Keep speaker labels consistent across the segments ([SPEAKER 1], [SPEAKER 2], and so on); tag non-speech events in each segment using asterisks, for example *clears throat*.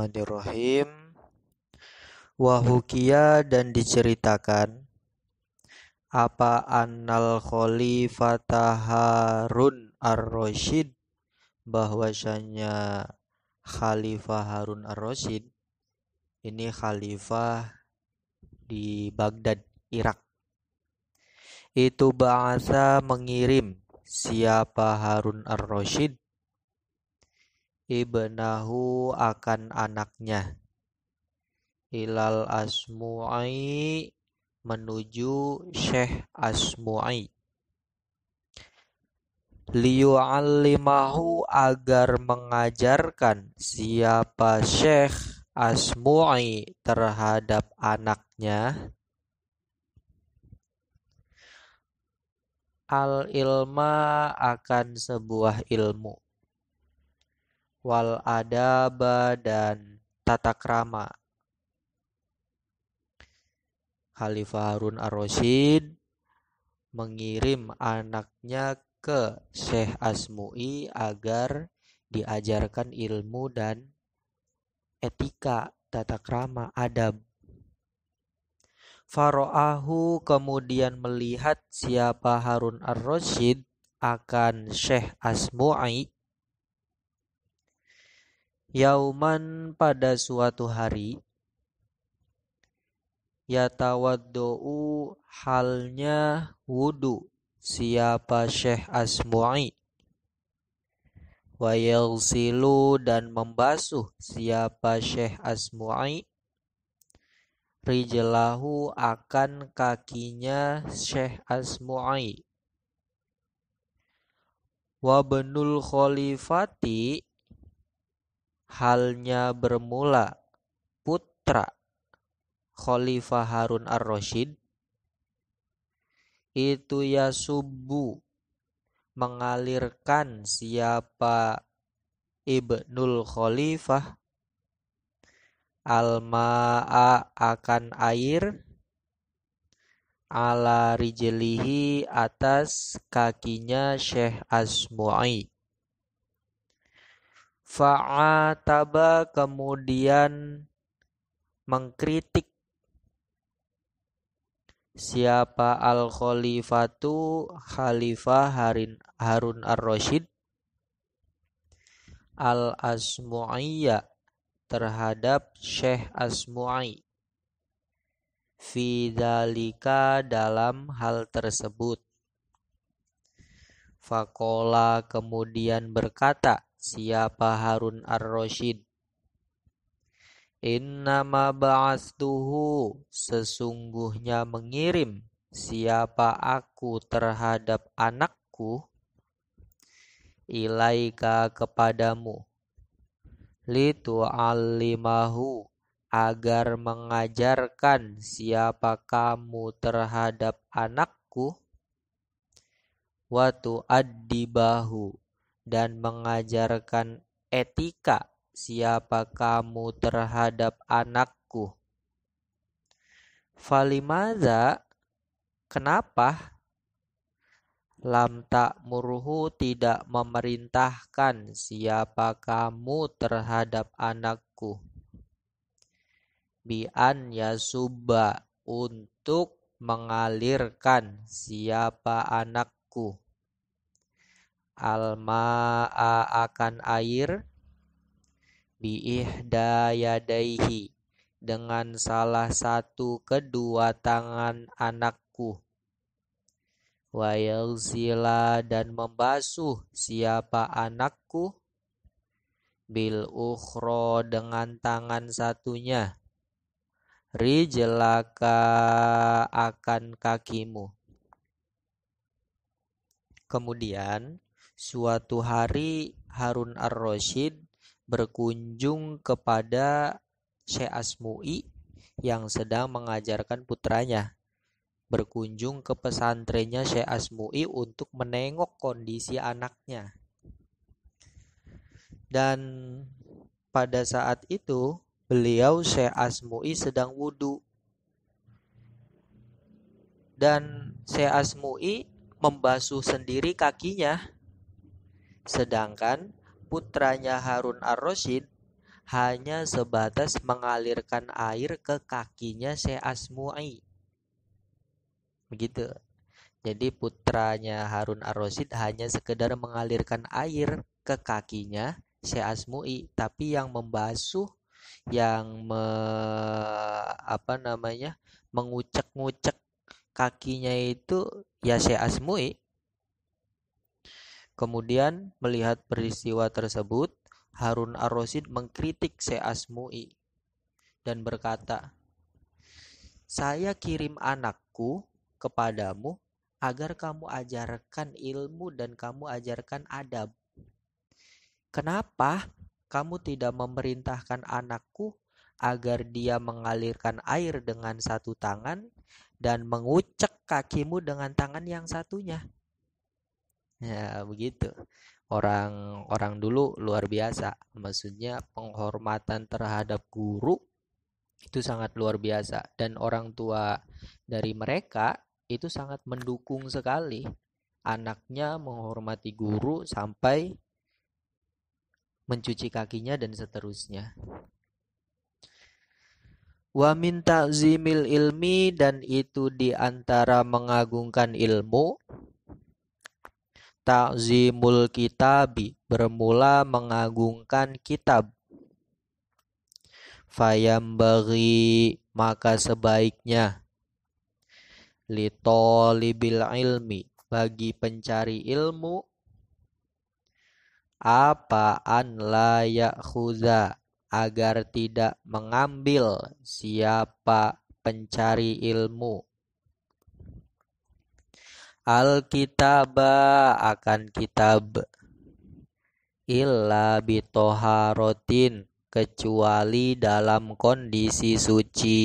[SPEAKER 1] Bismillahirrahmanirrahim. Wahukia dan diceritakan apa annal khalifata Harun ar-Rasyid bahwasanya Khalifah Harun ar-Rasyid ini khalifah di Baghdad, Irak. Itu bahasa mengirim siapa Harun ar-Rasyid ibnahu akan anaknya ilal asmu'i menuju Syekh Asmu'i liyu'allimahu agar mengajarkan siapa Syekh Asmu'i terhadap anaknya al ilma akan sebuah ilmu wal adaba dan tata krama. Khalifah Harun Ar-Rasyid mengirim anaknya ke Syekh Asmui agar diajarkan ilmu dan etika, tata krama, adab. Faro'ahu kemudian melihat siapa Harun Ar-Rasyid akan Syekh Asmu'i Yauman pada suatu hari Yatawaddo'u halnya wudu Siapa Syekh Asmu'i silu dan membasuh siapa Syekh Asmu'i Rijelahu akan kakinya Syekh Asmu'i Wabenul Khalifati halnya bermula putra Khalifah Harun Ar-Rasyid itu ya subuh mengalirkan siapa Ibnul Khalifah Alma'a akan air ala rijelihi atas kakinya Syekh Asmu'i Fa'ataba kemudian mengkritik siapa al-khalifatu khalifah Harin, Harun ar-Rasyid al-Asmu'iyya terhadap Syekh Asmu'i fidalika dalam hal tersebut. Fakola kemudian berkata, Siapa Harun Ar-Rasyid? Innama ba'astuhu sesungguhnya mengirim siapa aku terhadap anakku ilaika kepadamu litu alimahu agar mengajarkan siapa kamu terhadap anakku watu adibahu dan mengajarkan etika siapa kamu terhadap anakku. Falimaza, kenapa? Lam tak murhu tidak memerintahkan siapa kamu terhadap anakku. Bian suba untuk mengalirkan siapa anakku alma'a akan air biihda yadaihi dengan salah satu kedua tangan anakku wa dan membasuh siapa anakku bil ukhro dengan tangan satunya rijlaka akan kakimu kemudian Suatu hari Harun ar-Rasyid berkunjung kepada Syekh Asmu'i yang sedang mengajarkan putranya. Berkunjung ke pesantrennya Syekh Asmu'i untuk menengok kondisi anaknya. Dan pada saat itu beliau Syekh Asmu'i sedang wudhu. Dan Syekh Asmu'i membasuh sendiri kakinya Sedangkan putranya Harun ar-Rasyid hanya sebatas mengalirkan air ke kakinya Syekh Asmu'i. Begitu. Jadi putranya Harun ar-Rasyid hanya sekedar mengalirkan air ke kakinya Syekh Asmu'i, tapi yang membasuh yang me, apa namanya? mengucek-ngucek kakinya itu ya Syekh Asmu'i Kemudian melihat peristiwa tersebut, Harun Ar-Rasyid mengkritik Seasmui dan berkata, "Saya kirim anakku kepadamu agar kamu ajarkan ilmu dan kamu ajarkan adab. Kenapa kamu tidak memerintahkan anakku agar dia mengalirkan air dengan satu tangan dan mengucek kakimu dengan tangan yang satunya?" ya begitu orang orang dulu luar biasa maksudnya penghormatan terhadap guru itu sangat luar biasa dan orang tua dari mereka itu sangat mendukung sekali anaknya menghormati guru sampai mencuci kakinya dan seterusnya wa min ta'zimil ilmi dan itu diantara mengagungkan ilmu Ta'zimul kitabi bermula mengagungkan kitab. Fayam bagi maka sebaiknya litolibil ilmi bagi pencari ilmu apa an layak yakhuza agar tidak mengambil siapa pencari ilmu Alkitab akan kitab illa Toharotin kecuali dalam kondisi suci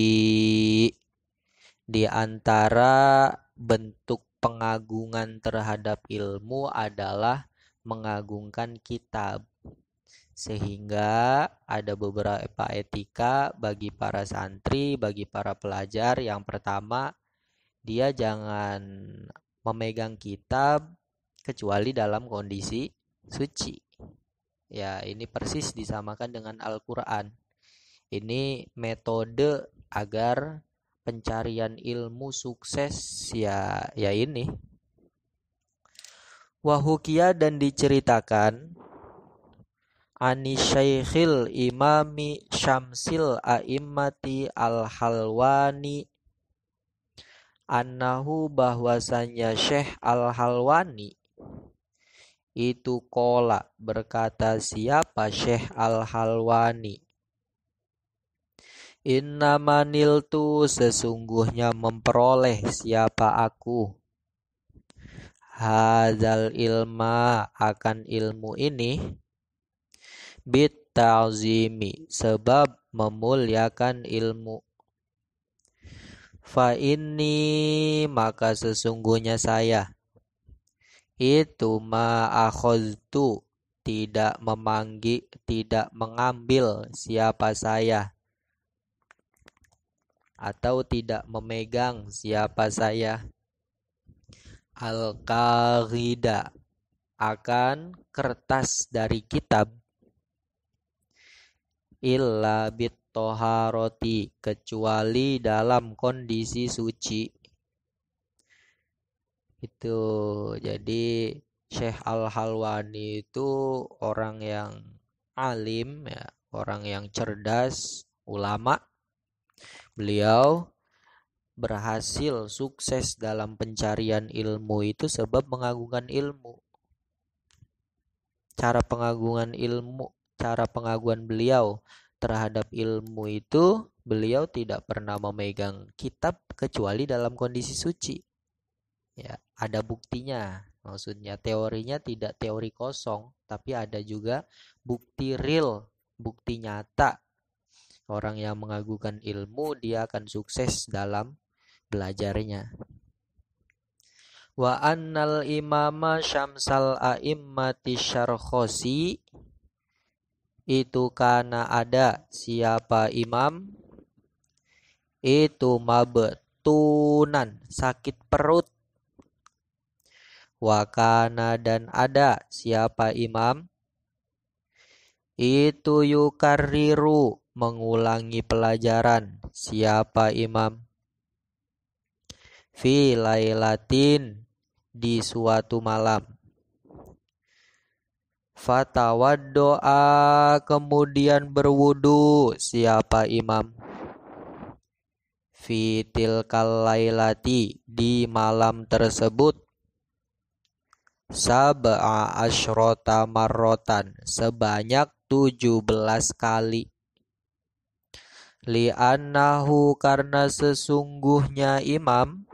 [SPEAKER 1] di antara bentuk pengagungan terhadap ilmu adalah mengagungkan kitab sehingga ada beberapa etika bagi para santri, bagi para pelajar yang pertama dia jangan memegang kitab kecuali dalam kondisi suci. Ya, ini persis disamakan dengan Al-Qur'an. Ini metode agar pencarian ilmu sukses ya ya ini. Wahukia dan diceritakan Ani Syekhil Imami Syamsil A'immati Al-Halwani annahu bahwasanya Syekh Al-Halwani itu kola berkata siapa Syekh Al-Halwani manil tu sesungguhnya memperoleh siapa aku Hazal ilma akan ilmu ini Bit ta'zimi sebab memuliakan ilmu fa ini maka sesungguhnya saya itu akhoztu tidak memanggi tidak mengambil siapa saya atau tidak memegang siapa saya al qarida akan kertas dari kitab illa bit toharoti kecuali dalam kondisi suci itu jadi Syekh Al Halwani itu orang yang alim ya orang yang cerdas ulama beliau berhasil sukses dalam pencarian ilmu itu sebab mengagungkan ilmu cara pengagungan ilmu cara pengaguan beliau terhadap ilmu itu, beliau tidak pernah memegang kitab kecuali dalam kondisi suci. Ya, ada buktinya. Maksudnya teorinya tidak teori kosong, tapi ada juga bukti real, bukti nyata. Orang yang mengagukan ilmu dia akan sukses dalam belajarnya. Wa annal imama syamsal a'immati syarkhosi itu karena ada siapa imam itu mabetunan sakit perut wakana dan ada siapa imam itu yukariru mengulangi pelajaran siapa imam fi Latin di suatu malam doa kemudian berwudu siapa imam? Fitil kalailati di malam tersebut Sab'a asyrota marrotan sebanyak belas kali Li'annahu karena sesungguhnya imam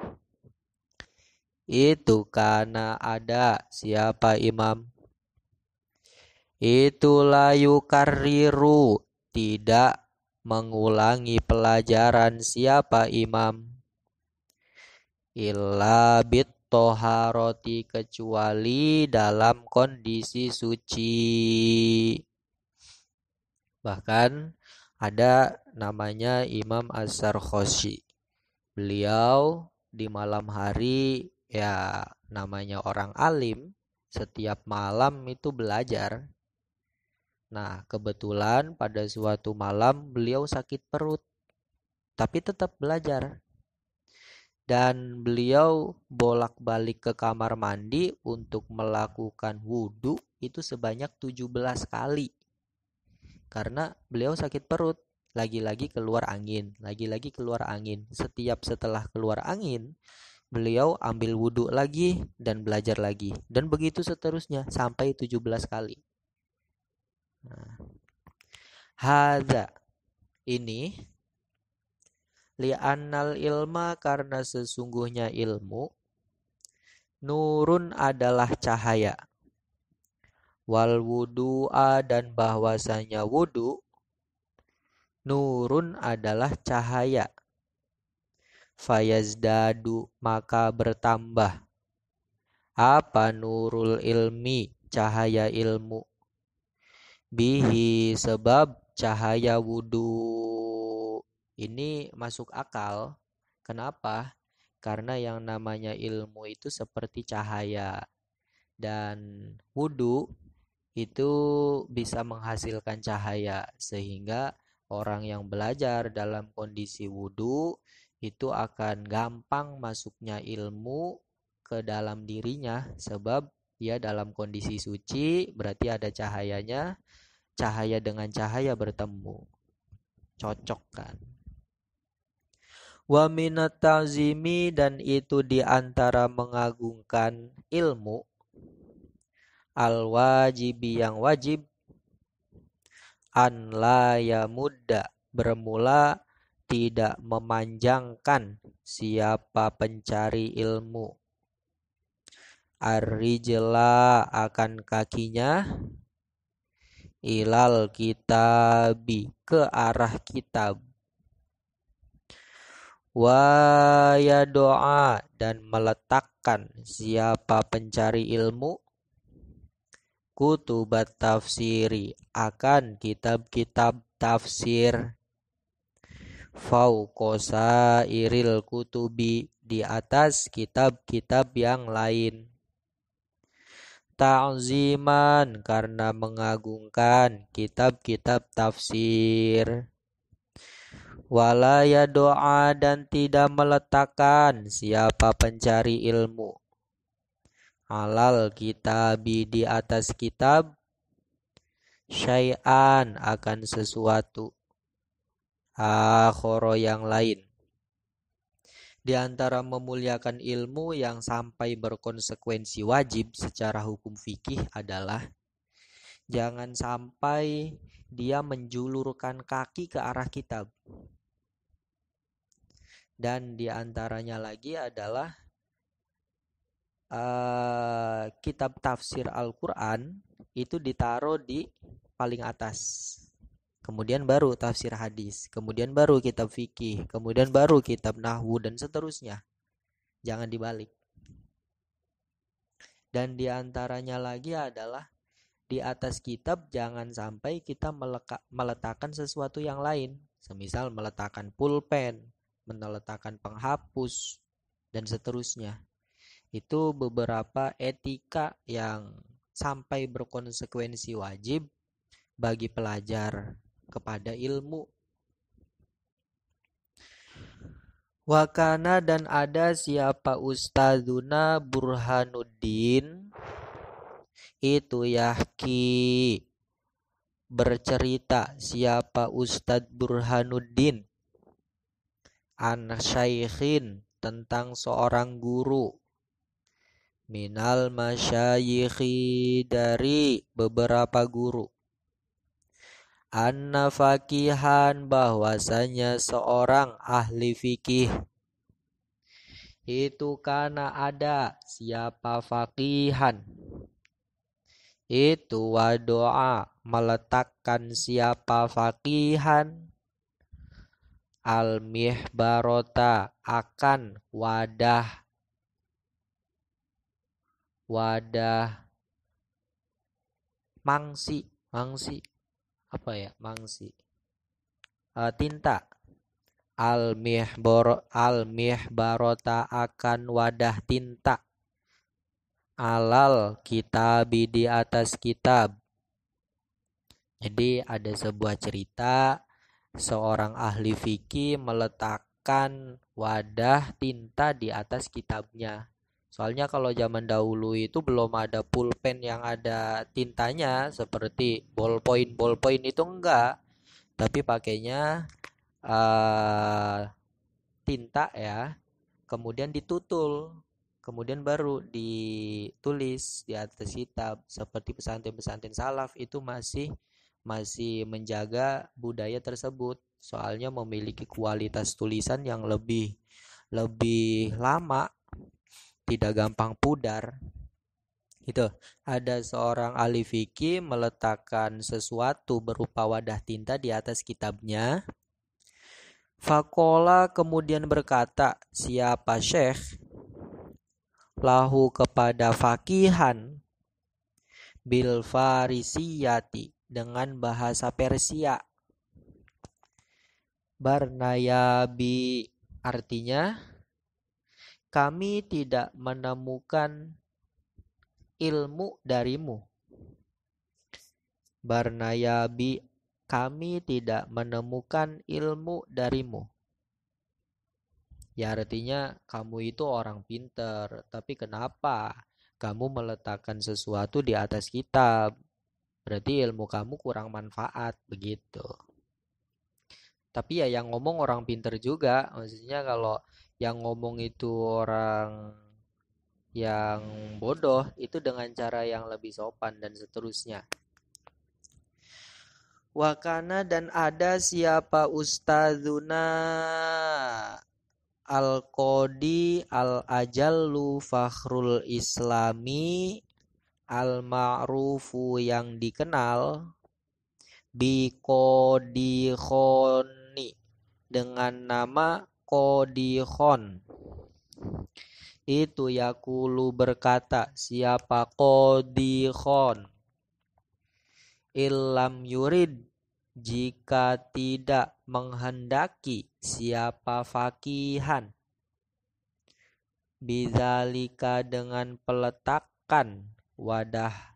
[SPEAKER 1] Itu karena ada siapa imam itu layu kariru tidak mengulangi pelajaran siapa imam illa bit toharoti kecuali dalam kondisi suci bahkan ada namanya Imam as Khoshi beliau di malam hari ya namanya orang alim setiap malam itu belajar Nah, kebetulan pada suatu malam beliau sakit perut, tapi tetap belajar. Dan beliau bolak-balik ke kamar mandi untuk melakukan wudhu itu sebanyak 17 kali. Karena beliau sakit perut, lagi-lagi keluar angin, lagi-lagi keluar angin. Setiap setelah keluar angin, beliau ambil wudhu lagi dan belajar lagi. Dan begitu seterusnya sampai 17 kali. Nah. Hada ini li'annal ilma karena sesungguhnya ilmu nurun adalah cahaya wal wudu'a dan bahwasanya wudu nurun adalah cahaya fayazdadu maka bertambah apa nurul ilmi cahaya ilmu bihi sebab cahaya wudhu ini masuk akal. Kenapa? Karena yang namanya ilmu itu seperti cahaya dan wudhu itu bisa menghasilkan cahaya sehingga orang yang belajar dalam kondisi wudhu itu akan gampang masuknya ilmu ke dalam dirinya sebab ia ya, dalam kondisi suci, berarti ada cahayanya. Cahaya dengan cahaya bertemu. Cocok kan? Wa dan itu diantara mengagungkan ilmu. Al-wajibi yang wajib. An la muda Bermula tidak memanjangkan siapa pencari ilmu arrijla akan kakinya ilal kitabi ke arah kitab wa doa dan meletakkan siapa pencari ilmu kutubat tafsiri akan kitab-kitab tafsir faukosa iril kutubi di atas kitab-kitab yang lain ta'ziman karena mengagungkan kitab-kitab tafsir. Walaya doa dan tidak meletakkan siapa pencari ilmu. Alal kitab di atas kitab syai'an akan sesuatu akhoro yang lain di antara memuliakan ilmu yang sampai berkonsekuensi wajib secara hukum fikih adalah jangan sampai dia menjulurkan kaki ke arah kitab. Dan di antaranya lagi adalah uh, kitab tafsir Al-Quran itu ditaruh di paling atas kemudian baru tafsir hadis, kemudian baru kitab fikih, kemudian baru kitab nahwu dan seterusnya. Jangan dibalik. Dan diantaranya lagi adalah di atas kitab jangan sampai kita meleka, meletakkan sesuatu yang lain, semisal meletakkan pulpen, meletakkan penghapus dan seterusnya. Itu beberapa etika yang sampai berkonsekuensi wajib bagi pelajar kepada ilmu. Wakana dan ada siapa ustazuna Burhanuddin itu Yahki bercerita siapa Ustadz Burhanuddin an syaikhin tentang seorang guru minal masyayikhi dari beberapa guru anna fakihan bahwasanya seorang ahli fikih itu karena ada siapa fakihan itu wa doa meletakkan siapa fakihan al mihbarota akan wadah wadah mangsi mangsi apa ya mangsi uh, tinta al mihbor al mihbarota akan wadah tinta alal kita di atas kitab jadi ada sebuah cerita seorang ahli fikih meletakkan wadah tinta di atas kitabnya Soalnya kalau zaman dahulu itu belum ada pulpen yang ada tintanya seperti ballpoint. Ballpoint itu enggak, tapi pakainya uh, tinta ya. Kemudian ditutul, kemudian baru ditulis di atas kitab seperti pesantren-pesantren salaf itu masih masih menjaga budaya tersebut soalnya memiliki kualitas tulisan yang lebih lebih lama tidak gampang pudar itu ada seorang ahli fikih meletakkan sesuatu berupa wadah tinta di atas kitabnya Fakola kemudian berkata siapa syekh lahu kepada fakihan bil farisiyati dengan bahasa Persia Barnayabi artinya kami tidak menemukan ilmu darimu. Barnayabi, kami tidak menemukan ilmu darimu. Ya artinya kamu itu orang pinter, tapi kenapa kamu meletakkan sesuatu di atas kitab? Berarti ilmu kamu kurang manfaat begitu. Tapi ya yang ngomong orang pinter juga, maksudnya kalau yang ngomong itu orang yang bodoh itu dengan cara yang lebih sopan dan seterusnya. Wakana dan ada siapa ustazuna Al-Qadi Al-Ajallu Fakhrul Islami Al-Ma'rufu yang dikenal Bikodihoni dengan nama kodihon itu yakulu berkata siapa kodikon ilam yurid jika tidak menghendaki siapa fakihan bizalika dengan peletakan wadah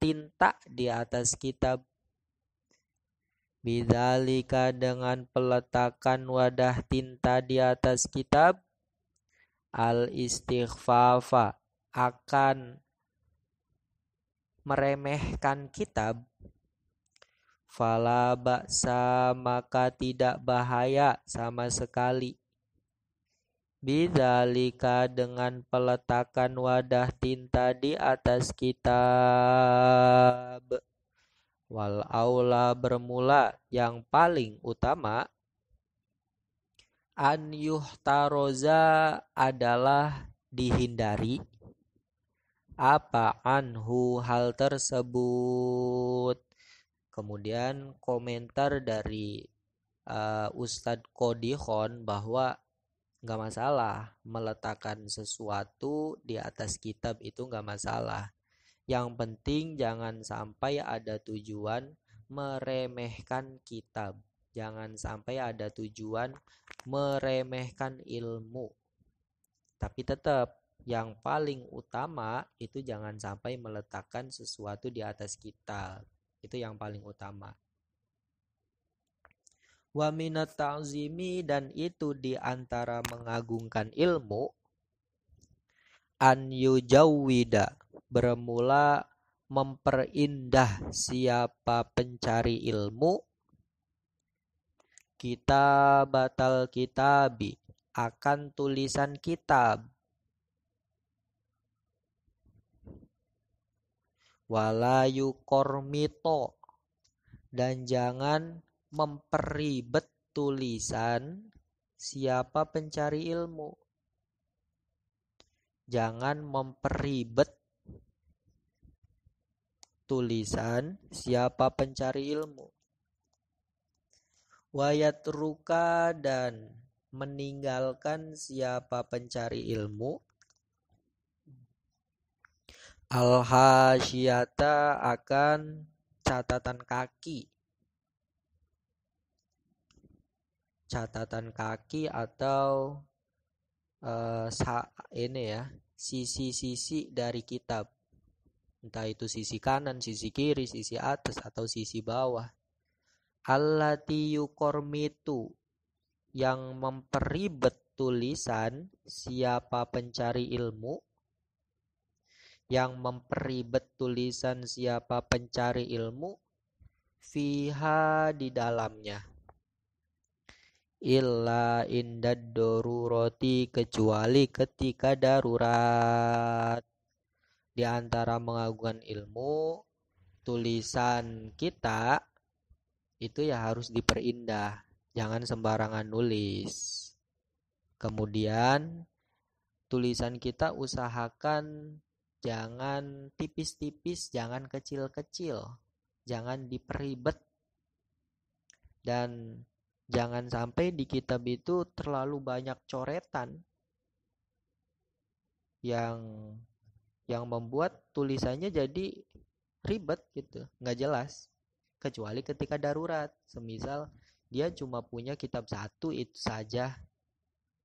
[SPEAKER 1] tinta di atas kitab Bidalika dengan peletakan wadah tinta di atas kitab al istighfafa akan meremehkan kitab falaba maka tidak bahaya sama sekali Bidalika dengan peletakan wadah tinta di atas kitab. Wal aula bermula yang paling utama an yuhtaroza adalah dihindari apa anhu hal tersebut kemudian komentar dari uh, Ustadz Kodihon bahwa nggak masalah meletakkan sesuatu di atas kitab itu nggak masalah yang penting jangan sampai ada tujuan meremehkan kitab. Jangan sampai ada tujuan meremehkan ilmu. Tapi tetap yang paling utama itu jangan sampai meletakkan sesuatu di atas kita. Itu yang paling utama. Wa minat ta'zimi dan itu di antara mengagungkan ilmu an yujawwida bermula memperindah siapa pencari ilmu kita batal kitabi akan tulisan kitab walayu kormito dan jangan memperibet tulisan siapa pencari ilmu jangan memperibet tulisan siapa pencari ilmu. Wayat ruka dan meninggalkan siapa pencari ilmu. al akan catatan kaki. Catatan kaki atau uh, ini ya, sisi-sisi dari kitab entah itu sisi kanan, sisi kiri, sisi atas atau sisi bawah. Allati yukormitu yang memperibet tulisan siapa pencari ilmu yang memperibet tulisan siapa pencari ilmu fiha di dalamnya illa indad doruroti kecuali ketika darurat di antara mengagungkan ilmu tulisan kita itu ya harus diperindah jangan sembarangan nulis kemudian tulisan kita usahakan jangan tipis-tipis, jangan kecil-kecil, jangan diperibet, dan jangan sampai di kitab itu terlalu banyak coretan yang yang membuat tulisannya jadi ribet gitu, nggak jelas. Kecuali ketika darurat, semisal dia cuma punya kitab satu itu saja.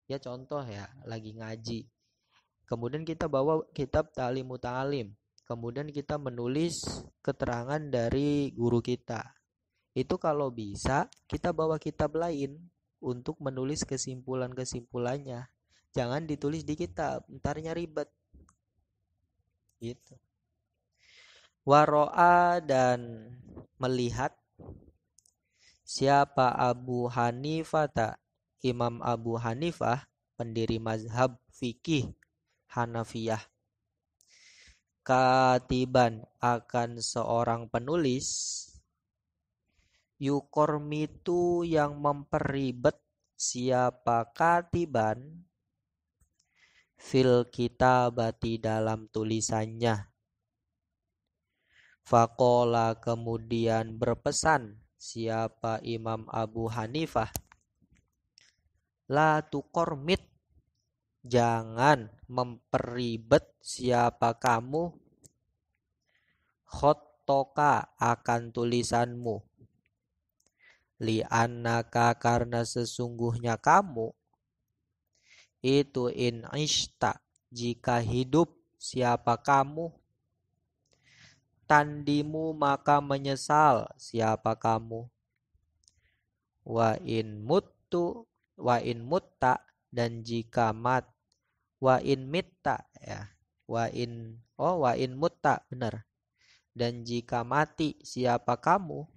[SPEAKER 1] Ya contoh ya, lagi ngaji. Kemudian kita bawa kitab ta'limu ta'lim. Kemudian kita menulis keterangan dari guru kita. Itu kalau bisa kita bawa kitab lain untuk menulis kesimpulan-kesimpulannya. Jangan ditulis di kitab, ntarnya ribet itu Waro'a dan melihat siapa Abu Hanifah tak Imam Abu Hanifah pendiri mazhab fikih Hanafiyah katiban akan seorang penulis yukormitu yang memperibet siapa katiban fil kita bati dalam tulisannya. Fakola kemudian berpesan siapa Imam Abu Hanifah. La tukormit. Jangan memperibet siapa kamu. Khotoka akan tulisanmu. Li'annaka karena sesungguhnya kamu itu in ishta jika hidup siapa kamu tandimu maka menyesal siapa kamu wa in mutu wa in mutta dan jika mat wa in mitta ya wa in oh wa in mutta benar dan jika mati siapa kamu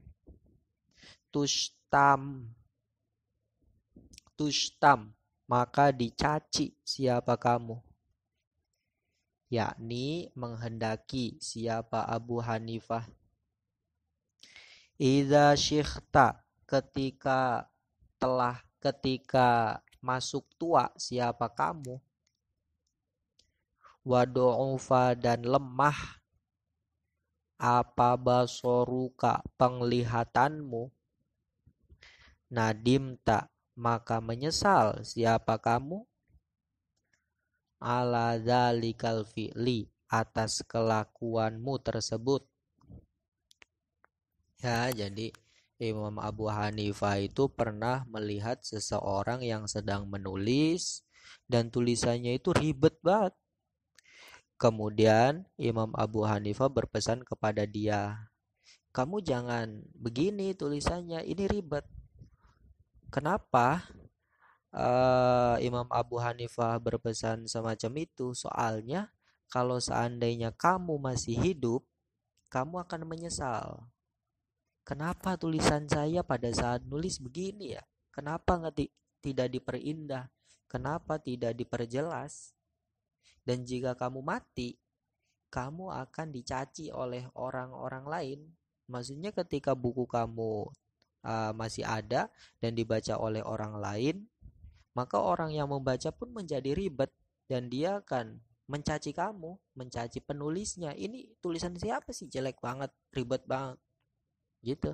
[SPEAKER 1] tustam tustam maka dicaci siapa kamu yakni menghendaki siapa Abu Hanifah Iza syikhta ketika telah ketika masuk tua siapa kamu wadu'ufa dan lemah apa basoruka penglihatanmu Nadim tak maka menyesal siapa kamu ala dzalikal fi'li atas kelakuanmu tersebut ya jadi Imam Abu Hanifah itu pernah melihat seseorang yang sedang menulis dan tulisannya itu ribet banget. Kemudian Imam Abu Hanifah berpesan kepada dia, "Kamu jangan begini tulisannya, ini ribet." Kenapa uh, Imam Abu Hanifah berpesan semacam itu? Soalnya kalau seandainya kamu masih hidup, kamu akan menyesal. Kenapa tulisan saya pada saat nulis begini ya? Kenapa nggak tidak diperindah? Kenapa tidak diperjelas? Dan jika kamu mati, kamu akan dicaci oleh orang-orang lain. Maksudnya ketika buku kamu uh, masih ada dan dibaca oleh orang lain, maka orang yang membaca pun menjadi ribet dan dia akan mencaci kamu, mencaci penulisnya. Ini tulisan siapa sih jelek banget, ribet banget. Gitu.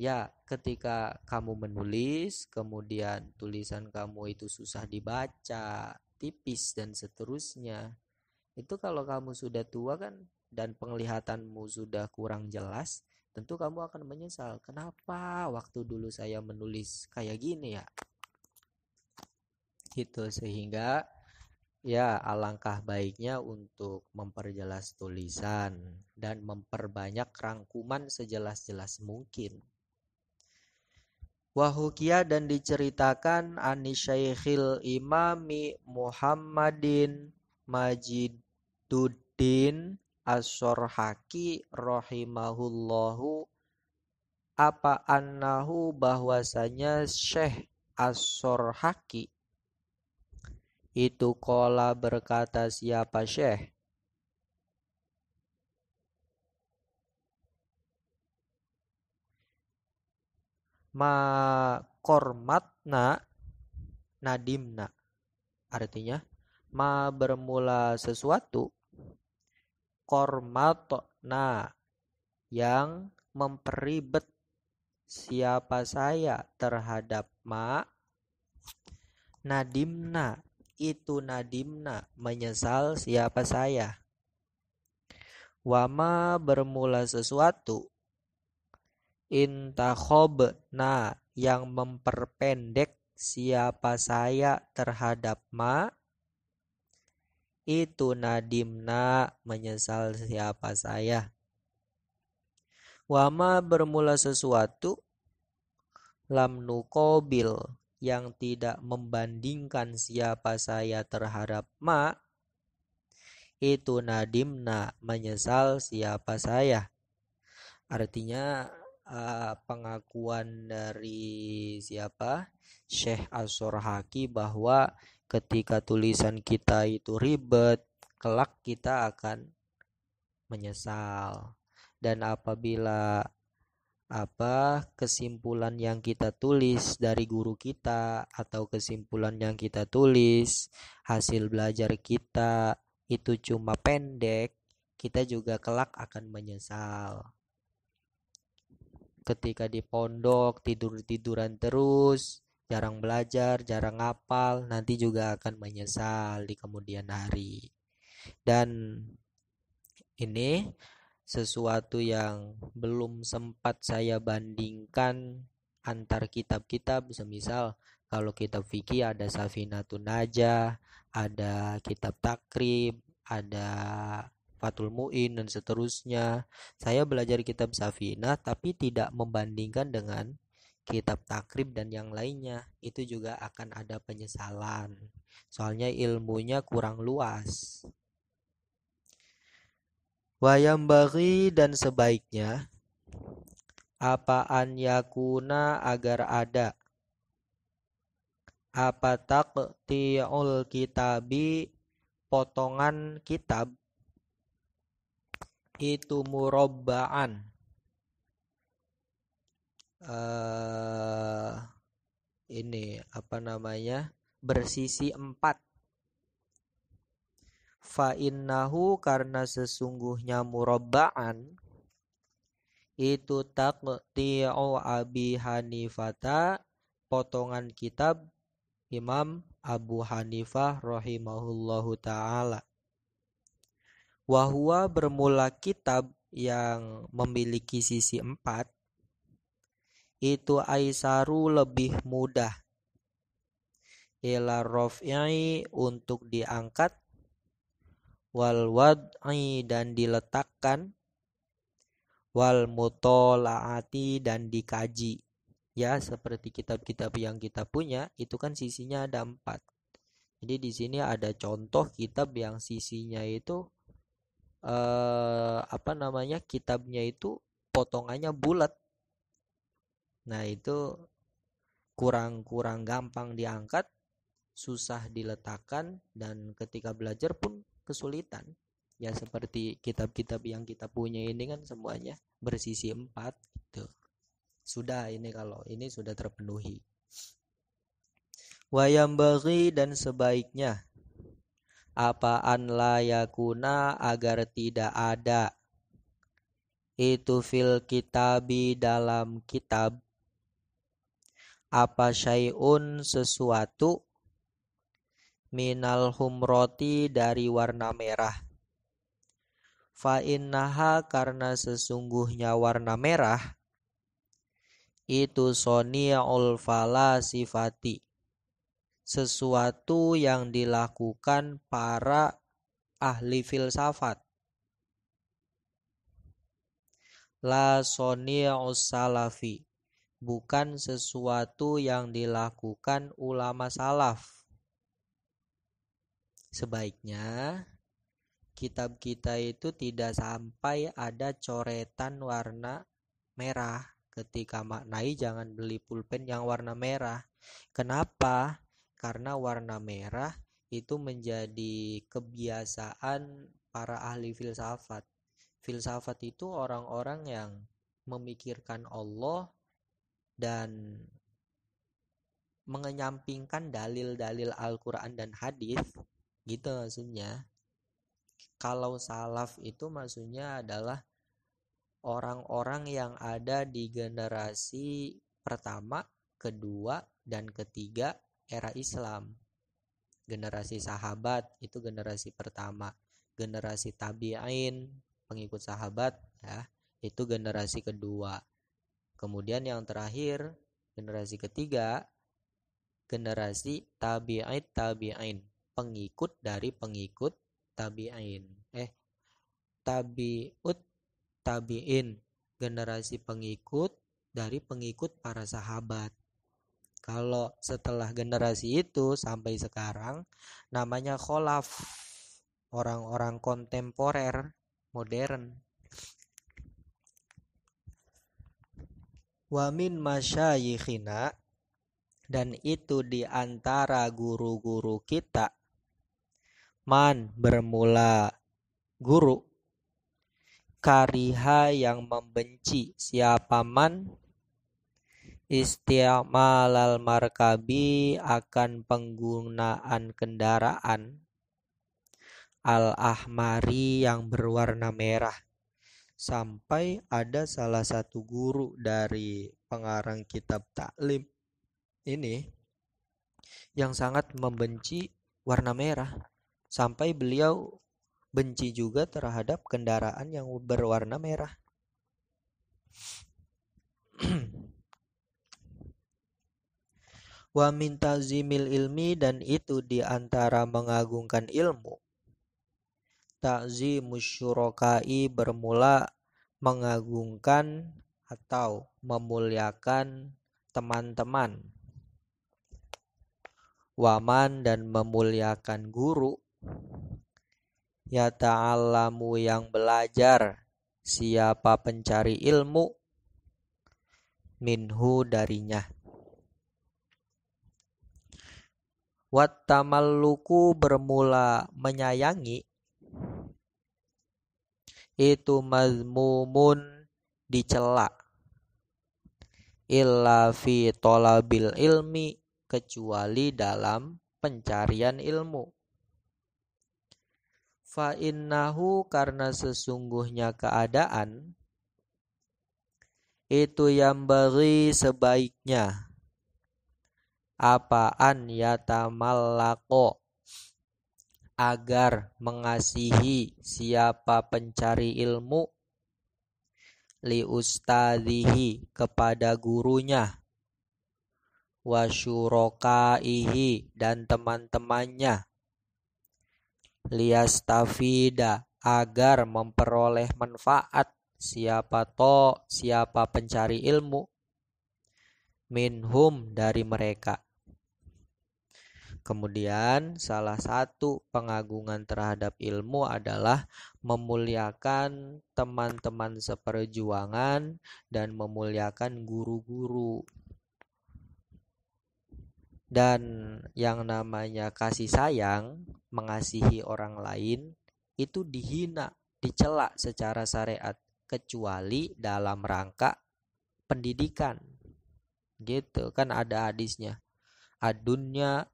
[SPEAKER 1] Ya, ketika kamu menulis, kemudian tulisan kamu itu susah dibaca, tipis dan seterusnya. Itu kalau kamu sudah tua kan dan penglihatanmu sudah kurang jelas, tentu kamu akan menyesal. Kenapa waktu dulu saya menulis kayak gini ya? Gitu sehingga ya alangkah baiknya untuk memperjelas tulisan dan memperbanyak rangkuman sejelas-jelas mungkin. Wahukia dan diceritakan Anisyaihil Imami Muhammadin Majiduddin asyurhaki rahimahullahu apa annahu bahwasanya Syekh asyurhaki itu kola berkata siapa Syekh ma kormatna nadimna artinya ma bermula sesuatu Kormatona yang memperibet siapa saya terhadap ma nadimna itu nadimna menyesal siapa saya wama bermula sesuatu intakhobna yang memperpendek siapa saya terhadap ma itu nadimna menyesal siapa saya. Wama bermula sesuatu lam nukobil yang tidak membandingkan siapa saya terhadap ma itu nadimna menyesal siapa saya artinya eh, pengakuan dari siapa Syekh Asor Haki bahwa ketika tulisan kita itu ribet, kelak kita akan menyesal. Dan apabila apa kesimpulan yang kita tulis dari guru kita atau kesimpulan yang kita tulis hasil belajar kita itu cuma pendek, kita juga kelak akan menyesal. Ketika di pondok tidur-tiduran terus, jarang belajar, jarang ngapal, nanti juga akan menyesal di kemudian hari. Dan ini sesuatu yang belum sempat saya bandingkan antar kitab-kitab, semisal kalau kitab fikih ada Safinatun Najah, ada kitab takrib, ada Fatul Mu'in dan seterusnya. Saya belajar kitab Safina, tapi tidak membandingkan dengan kitab takrib dan yang lainnya itu juga akan ada penyesalan soalnya ilmunya kurang luas wayam bagi dan sebaiknya apaan yakuna agar ada apa tak tiul kitabi potongan kitab itu murabbaan uh, ini apa namanya bersisi empat fa'innahu karena sesungguhnya murabba'an itu taqti'u Abi Hanifata potongan kitab Imam Abu Hanifah rahimahullahu taala. Wahwa bermula kitab yang memiliki sisi empat itu aisaru lebih mudah ila untuk diangkat wal wad'i dan diletakkan wal mutolaati dan dikaji ya seperti kitab-kitab yang kita punya itu kan sisinya ada empat jadi di sini ada contoh kitab yang sisinya itu eh, apa namanya kitabnya itu potongannya bulat Nah, itu kurang-kurang gampang diangkat, susah diletakkan dan ketika belajar pun kesulitan. Ya seperti kitab-kitab yang kita punya ini kan semuanya bersisi empat gitu. Sudah ini kalau ini sudah terpenuhi. Wayam bagi dan sebaiknya apaan layakuna agar tidak ada itu fil kitabi dalam kitab apa syai'un sesuatu minal humroti dari warna merah. Fa innaha karena sesungguhnya warna merah itu sonia sonia'ul sifati sesuatu yang dilakukan para ahli filsafat la sonia sonia'us salafi bukan sesuatu yang dilakukan ulama salaf. Sebaiknya kitab kita itu tidak sampai ada coretan warna merah. Ketika maknai jangan beli pulpen yang warna merah. Kenapa? Karena warna merah itu menjadi kebiasaan para ahli filsafat. Filsafat itu orang-orang yang memikirkan Allah dan mengenyampingkan dalil-dalil Al-Quran dan hadis gitu maksudnya kalau salaf itu maksudnya adalah orang-orang yang ada di generasi pertama, kedua, dan ketiga era Islam. Generasi sahabat itu generasi pertama, generasi tabi'in, pengikut sahabat ya, itu generasi kedua Kemudian yang terakhir, generasi ketiga, generasi tabi'id tabi'in, pengikut dari pengikut tabi'in. Eh, tabi'ut tabi'in, generasi pengikut dari pengikut para sahabat. Kalau setelah generasi itu sampai sekarang namanya kholaf, orang-orang kontemporer modern Wa min masyayikhina dan itu di antara guru-guru kita. Man bermula guru kariha yang membenci siapa man istiamalal markabi akan penggunaan kendaraan al ahmari yang berwarna merah sampai ada salah satu guru dari pengarang kitab taklim ini yang sangat membenci warna merah sampai beliau benci juga terhadap kendaraan yang berwarna merah *clears throat* wa minta zimil ilmi dan itu diantara mengagungkan ilmu tazi musyurokai bermula mengagungkan atau memuliakan teman-teman. Waman dan memuliakan guru. Ya ta'alamu yang belajar, siapa pencari ilmu, minhu darinya. Wat tamalluku bermula menyayangi itu mazmumun dicela illa fi tolabil ilmi kecuali dalam pencarian ilmu fa innahu karena sesungguhnya keadaan itu yang beri sebaiknya apaan yatamallako agar mengasihi siapa pencari ilmu liustadihi kepada gurunya wasyurokaihi dan teman-temannya liastafida agar memperoleh manfaat siapa to siapa pencari ilmu minhum dari mereka Kemudian, salah satu pengagungan terhadap ilmu adalah memuliakan teman-teman seperjuangan dan memuliakan guru-guru. Dan yang namanya kasih sayang, mengasihi orang lain, itu dihina, dicela secara syariat, kecuali dalam rangka pendidikan. Gitu kan ada hadisnya. Adunnya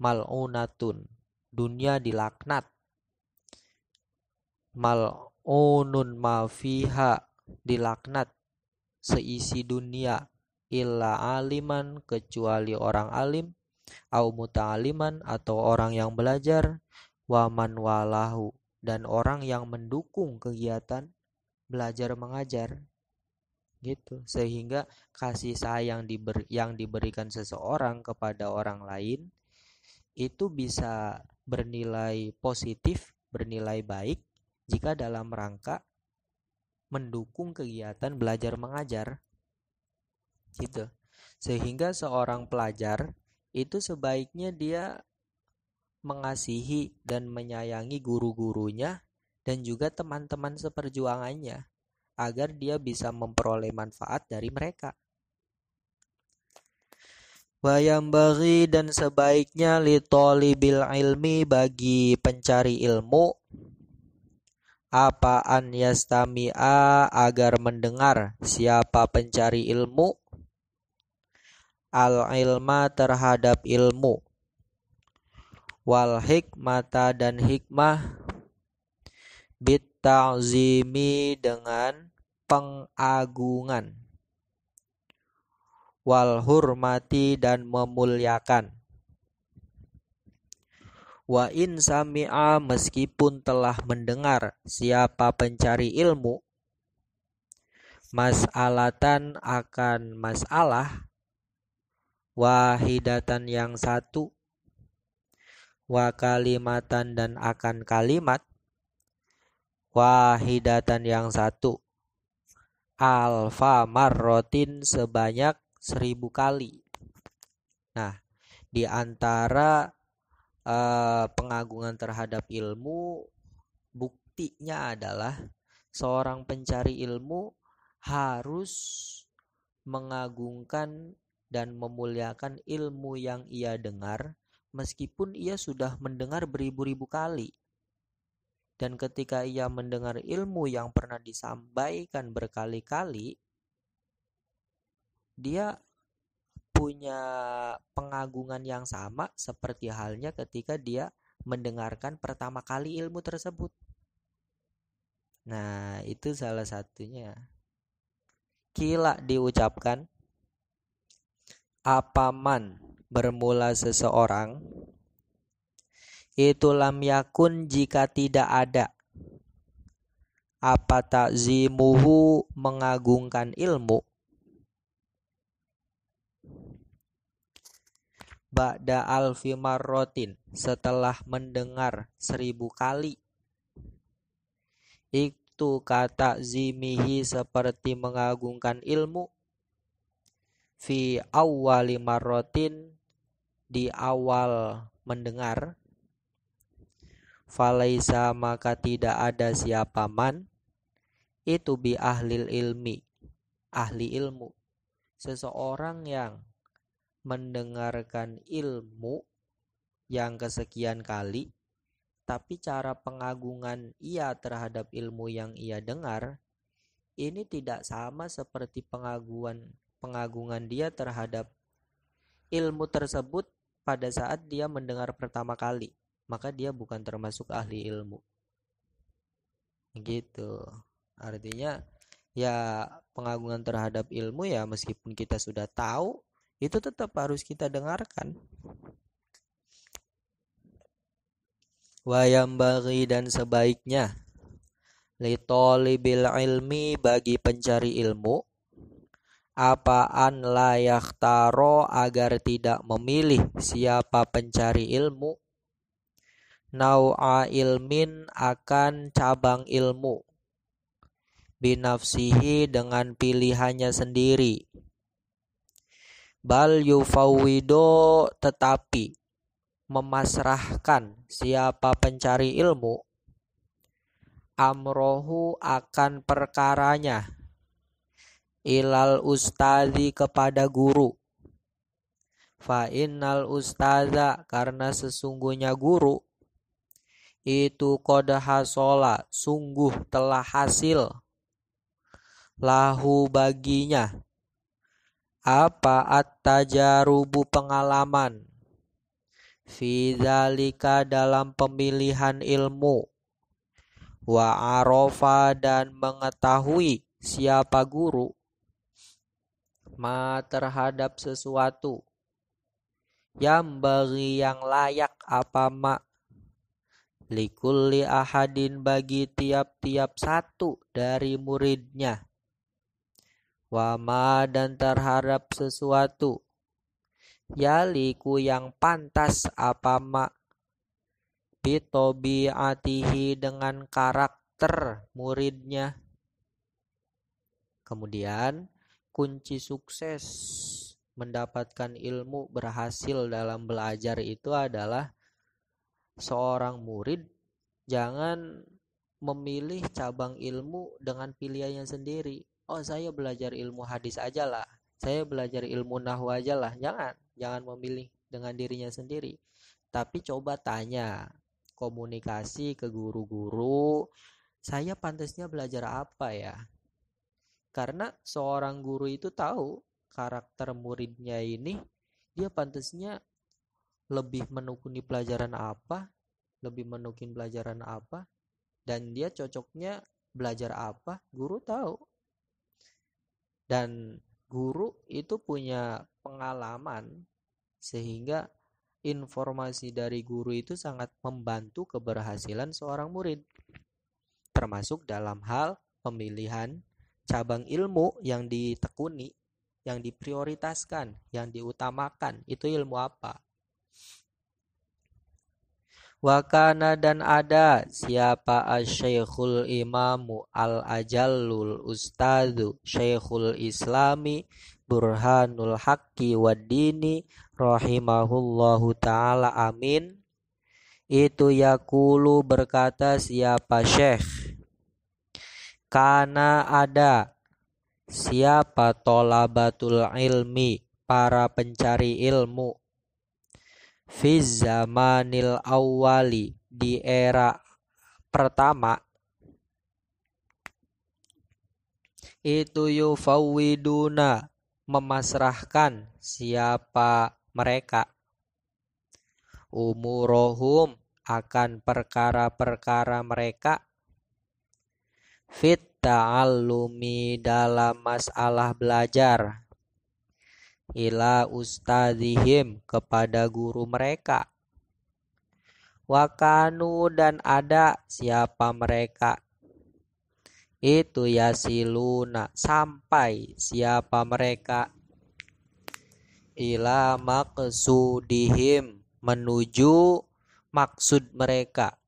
[SPEAKER 1] mal'unatun dunia dilaknat mal'unun ma fiha dilaknat seisi dunia illa aliman kecuali orang alim au muta'aliman atau orang yang belajar waman walahu dan orang yang mendukung kegiatan belajar mengajar gitu sehingga kasih sayang diber, yang diberikan seseorang kepada orang lain itu bisa bernilai positif, bernilai baik jika dalam rangka mendukung kegiatan belajar mengajar. Gitu. Sehingga seorang pelajar itu sebaiknya dia mengasihi dan menyayangi guru-gurunya dan juga teman-teman seperjuangannya agar dia bisa memperoleh manfaat dari mereka bagi dan sebaiknya litoli bil ilmi bagi pencari ilmu apaan yastami'a agar mendengar siapa pencari ilmu al ilma terhadap ilmu wal hikmata dan hikmah bit ta'zimi dengan pengagungan wal hurmati dan memuliakan. Wa in sami'a meskipun telah mendengar siapa pencari ilmu masalatan akan masalah wahidatan yang satu wa kalimatan dan akan kalimat wahidatan yang satu alfa marrotin sebanyak seribu kali. Nah, di antara uh, pengagungan terhadap ilmu, buktinya adalah seorang pencari ilmu harus mengagungkan dan memuliakan ilmu yang ia dengar, meskipun ia sudah mendengar beribu-ribu kali. Dan ketika ia mendengar ilmu yang pernah disampaikan berkali-kali, dia punya pengagungan yang sama seperti halnya ketika dia mendengarkan pertama kali ilmu tersebut. Nah, itu salah satunya. Kila diucapkan apaman bermula seseorang itu lam yakun jika tidak ada apa takzimuhu mengagungkan ilmu ba'da alfi marrotin setelah mendengar seribu kali itu kata zimihi seperti mengagungkan ilmu fi awwali marrotin di awal mendengar falaisa maka tidak ada siapa man itu bi ahlil ilmi ahli ilmu seseorang yang mendengarkan ilmu yang kesekian kali, tapi cara pengagungan ia terhadap ilmu yang ia dengar ini tidak sama seperti pengaguan pengagungan dia terhadap ilmu tersebut pada saat dia mendengar pertama kali, maka dia bukan termasuk ahli ilmu. Gitu. Artinya ya pengagungan terhadap ilmu ya meskipun kita sudah tahu itu tetap harus kita dengarkan wayam bagi dan sebaiknya litolibil ilmi bagi pencari ilmu apaan layak taro agar tidak memilih siapa pencari ilmu nau'a ilmin akan cabang ilmu binafsihi dengan pilihannya sendiri bal yufawido tetapi memasrahkan siapa pencari ilmu amrohu akan perkaranya ilal ustadi kepada guru fa innal ustaza karena sesungguhnya guru itu kode hasola sungguh telah hasil lahu baginya apa at-tajarubu pengalaman? Fidalika dalam pemilihan ilmu. Wa arofa dan mengetahui siapa guru. Ma terhadap sesuatu. Yang bagi yang layak apa mak likulli ahadin bagi tiap-tiap satu dari muridnya Wama dan terhadap sesuatu. Ya, liku yang pantas apa mak atihi dengan karakter muridnya. Kemudian kunci sukses mendapatkan ilmu berhasil dalam belajar itu adalah seorang murid jangan memilih cabang ilmu dengan pilihannya sendiri oh saya belajar ilmu hadis aja lah saya belajar ilmu nahu aja lah jangan jangan memilih dengan dirinya sendiri tapi coba tanya komunikasi ke guru-guru saya pantasnya belajar apa ya karena seorang guru itu tahu karakter muridnya ini dia pantasnya lebih menukuni pelajaran apa lebih menukin pelajaran apa dan dia cocoknya belajar apa guru tahu dan guru itu punya pengalaman sehingga informasi dari guru itu sangat membantu keberhasilan seorang murid. Termasuk dalam hal pemilihan cabang ilmu yang ditekuni, yang diprioritaskan, yang diutamakan, itu ilmu apa? Wakana dan ada siapa asyikhul imamu al-ajallul ustadu syekhul islami burhanul haqqi wadini rahimahullahu ta'ala amin itu yakulu berkata siapa syekh karena ada siapa tolabatul ilmi para pencari ilmu Fizamanil zamanil awali di era pertama itu yufawiduna memasrahkan siapa mereka umurohum akan perkara-perkara mereka fit ta'allumi dalam masalah belajar ila ustadzihim kepada guru mereka. Wakanu dan ada siapa mereka itu ya yasiluna sampai siapa mereka ila maksudihim menuju maksud mereka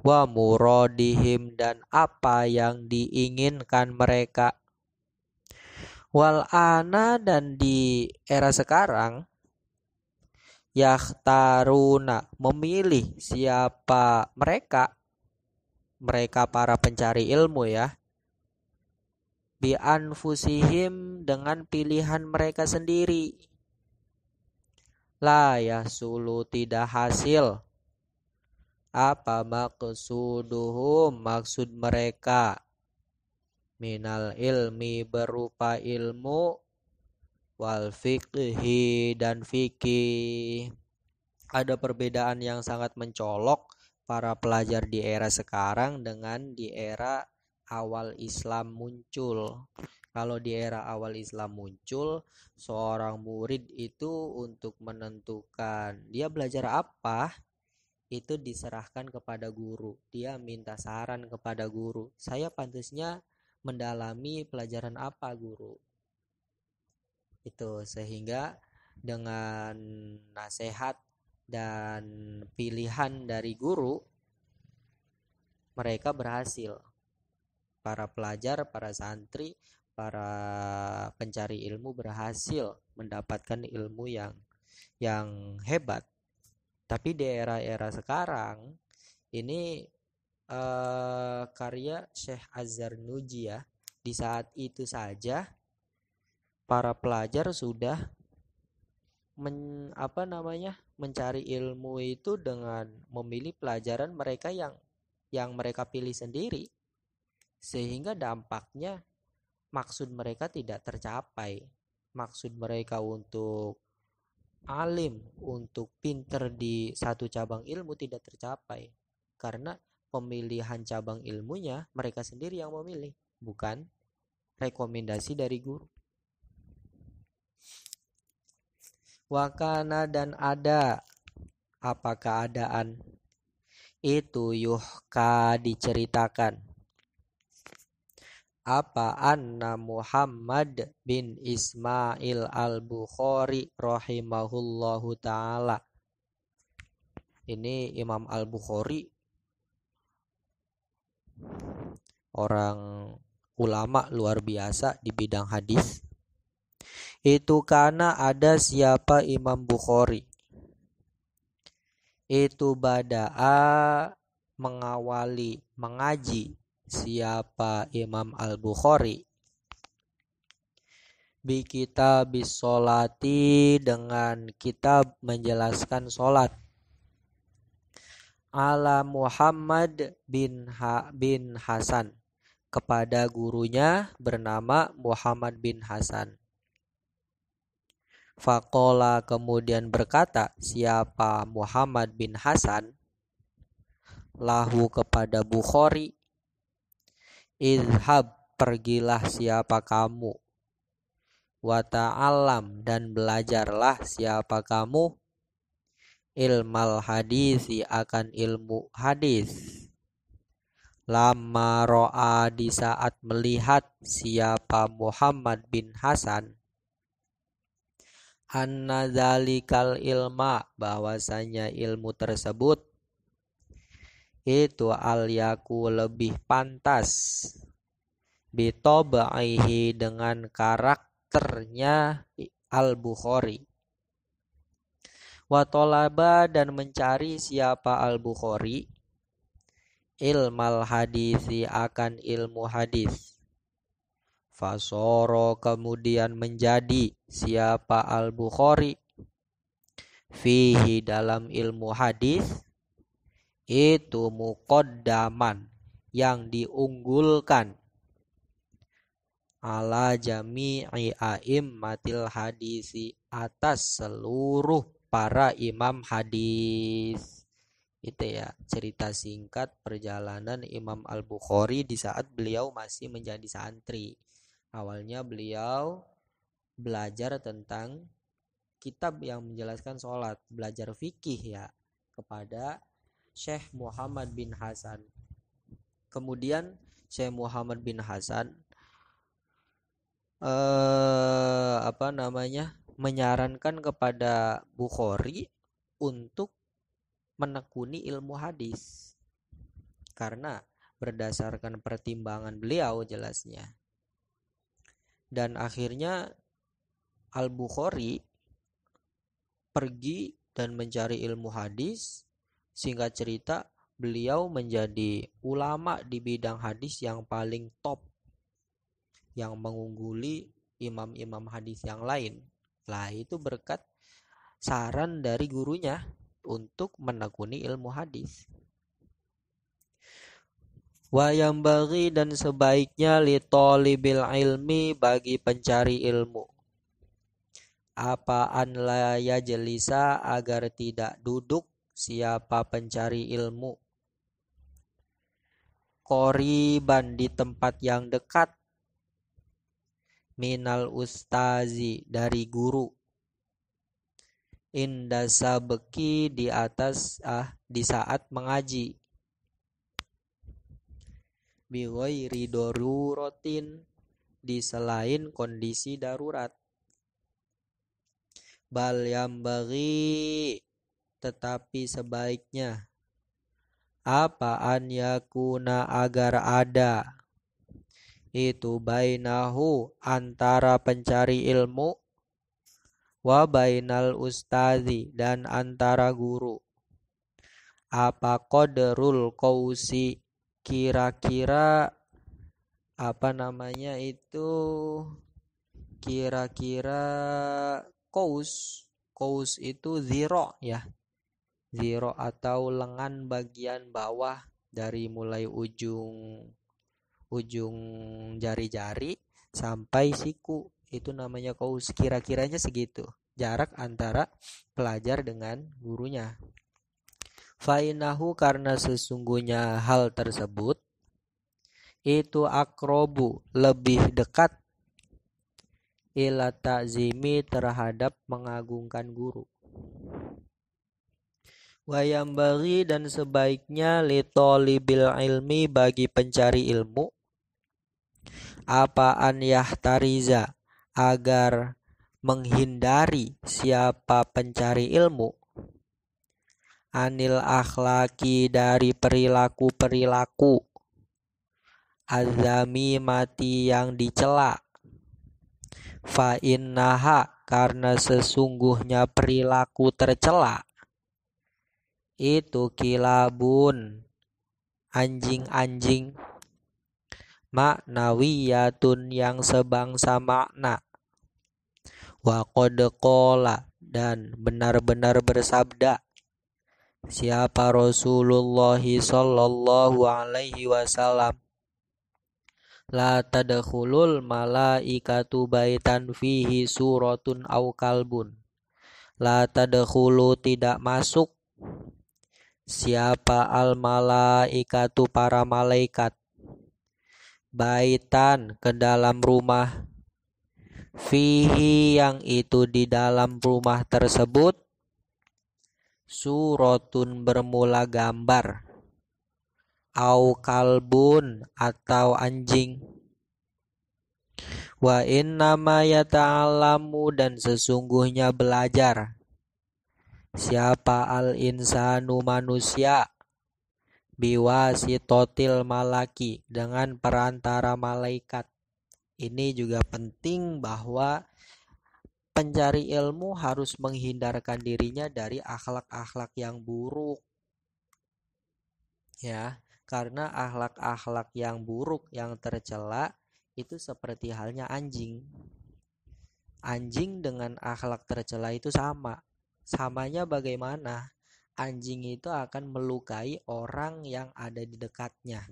[SPEAKER 1] wa muradihim dan apa yang diinginkan mereka wal ana dan di era sekarang yahtaruna memilih siapa mereka mereka para pencari ilmu ya bi anfusihim dengan pilihan mereka sendiri la sulu tidak hasil apa maksuduhum maksud mereka minal ilmi berupa ilmu wal fiqhi dan fikih. Ada perbedaan yang sangat mencolok para pelajar di era sekarang dengan di era awal Islam muncul. Kalau di era awal Islam muncul, seorang murid itu untuk menentukan dia belajar apa, itu diserahkan kepada guru. Dia minta saran kepada guru. Saya pantasnya mendalami pelajaran apa guru itu sehingga dengan nasihat dan pilihan dari guru mereka berhasil para pelajar para santri para pencari ilmu berhasil mendapatkan ilmu yang yang hebat tapi di era-era sekarang ini uh, karya Syekh Azhar Nujia ya. Di saat itu saja para pelajar sudah men, apa namanya mencari ilmu itu dengan memilih pelajaran mereka yang yang mereka pilih sendiri sehingga dampaknya maksud mereka tidak tercapai maksud mereka untuk alim untuk pinter di satu cabang ilmu tidak tercapai karena pemilihan cabang ilmunya mereka sendiri yang memilih, bukan rekomendasi dari guru. Wakana dan ada apa keadaan itu yuhka diceritakan apa anna Muhammad bin Ismail al-Bukhari rahimahullahu taala ini Imam al-Bukhari orang ulama luar biasa di bidang hadis itu karena ada siapa Imam Bukhari itu bada'a mengawali mengaji siapa Imam Al-Bukhari bi kita bisolati dengan kitab menjelaskan solat ala Muhammad bin ha bin Hasan kepada gurunya bernama Muhammad bin Hasan. Fakola kemudian berkata, siapa Muhammad bin Hasan? Lahu kepada Bukhari. Izhab, pergilah siapa kamu. Wata alam dan belajarlah siapa kamu ilmal hadisi akan ilmu hadis lama ro'a di saat melihat siapa Muhammad bin Hasan anna zalikal ilma bahwasanya ilmu tersebut itu alyaku lebih pantas bitobaihi dengan karakternya al-Bukhari watolaba dan mencari siapa al-Bukhari ilmal hadisi akan ilmu hadis fasoro kemudian menjadi siapa al-Bukhari fihi dalam ilmu hadis itu mukoddaman yang diunggulkan ala jami'i a'immatil hadisi atas seluruh para imam hadis. Itu ya, cerita singkat perjalanan Imam Al-Bukhari di saat beliau masih menjadi santri. Awalnya beliau belajar tentang kitab yang menjelaskan sholat, belajar fikih ya kepada Syekh Muhammad bin Hasan. Kemudian Syekh Muhammad bin Hasan eh apa namanya? menyarankan kepada Bukhari untuk menekuni ilmu hadis karena berdasarkan pertimbangan beliau jelasnya dan akhirnya Al Bukhari pergi dan mencari ilmu hadis singkat cerita beliau menjadi ulama di bidang hadis yang paling top yang mengungguli imam-imam hadis yang lain lah itu berkat saran dari gurunya untuk menekuni ilmu hadis. Wayang bagi dan sebaiknya talibil ilmi bagi pencari ilmu. Apaan laya jelisa agar tidak duduk siapa pencari ilmu. Koriban di tempat yang dekat minal ustazi dari guru indasa beki di atas ah di saat mengaji biwai ridoru rotin di selain kondisi darurat bal yang bagi tetapi sebaiknya apaan yakuna agar ada itu bainahu antara pencari ilmu wa bainal ustazi dan antara guru apa qadrul kausi kira-kira apa namanya itu kira-kira kaus kaus itu zero ya zero atau lengan bagian bawah dari mulai ujung ujung jari-jari sampai siku. Itu namanya kau Kira-kiranya segitu jarak antara pelajar dengan gurunya. Fainahu karena sesungguhnya hal tersebut itu akrobu lebih dekat ila takzimi terhadap mengagungkan guru. Wayambari dan sebaiknya litolibil ilmi bagi pencari ilmu apa an yahtariza agar menghindari siapa pencari ilmu anil akhlaki dari perilaku-perilaku azami mati yang dicela fa innaha karena sesungguhnya perilaku tercela itu kilabun anjing-anjing maknawiyatun yang sebangsa makna wa kola dan benar-benar bersabda siapa Rasulullah sallallahu alaihi wasallam la tadkhulul malaikatu baitan fihi suratun au kalbun la tadkhulu tidak masuk siapa al malaikatu para malaikat baitan ke dalam rumah fihi yang itu di dalam rumah tersebut suratun bermula gambar au kalbun atau anjing wa innama yata'alamu dan sesungguhnya belajar siapa al insanu manusia si biwasitotil malaki dengan perantara malaikat. Ini juga penting bahwa pencari ilmu harus menghindarkan dirinya dari akhlak-akhlak yang buruk. Ya, karena akhlak-akhlak yang buruk yang tercela itu seperti halnya anjing. Anjing dengan akhlak tercela itu sama. Samanya bagaimana? anjing itu akan melukai orang yang ada di dekatnya.